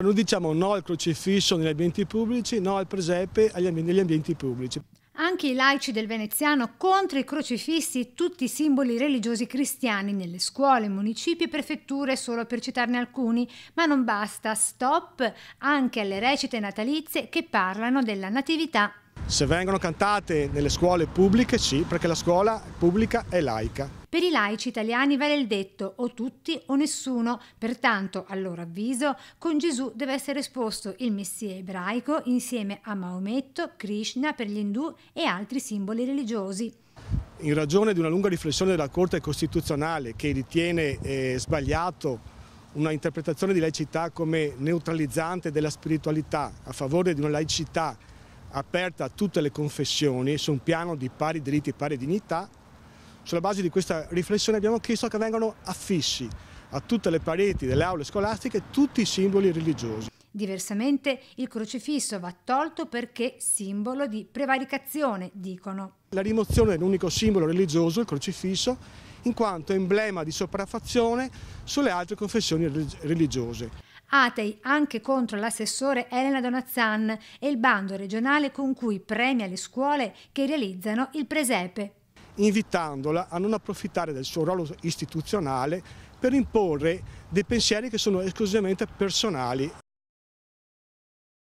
Noi diciamo no al crocifisso negli ambienti pubblici, no al presepe negli ambienti pubblici. Anche i laici del veneziano contro i crocifissi, tutti i simboli religiosi cristiani nelle scuole, municipi e prefetture, solo per citarne alcuni, ma non basta, stop anche alle recite natalizie che parlano della Natività se vengono cantate nelle scuole pubbliche sì, perché la scuola pubblica è laica. Per i laici italiani vale il detto o tutti o nessuno, pertanto, a loro avviso, con Gesù deve essere esposto il Messia ebraico insieme a Maometto, Krishna per gli indù e altri simboli religiosi. In ragione di una lunga riflessione della Corte Costituzionale che ritiene eh, sbagliato una interpretazione di laicità come neutralizzante della spiritualità a favore di una laicità aperta a tutte le confessioni su un piano di pari diritti e pari dignità. Sulla base di questa riflessione abbiamo chiesto che vengano affissi a tutte le pareti delle aule scolastiche tutti i simboli religiosi. Diversamente il crocifisso va tolto perché simbolo di prevaricazione, dicono. La rimozione dell'unico simbolo religioso, il crocifisso, in quanto emblema di sopraffazione sulle altre confessioni religiose. Atei anche contro l'assessore Elena Donazzan e il bando regionale con cui premia le scuole che realizzano il presepe. Invitandola a non approfittare del suo ruolo istituzionale per imporre dei pensieri che sono esclusivamente personali.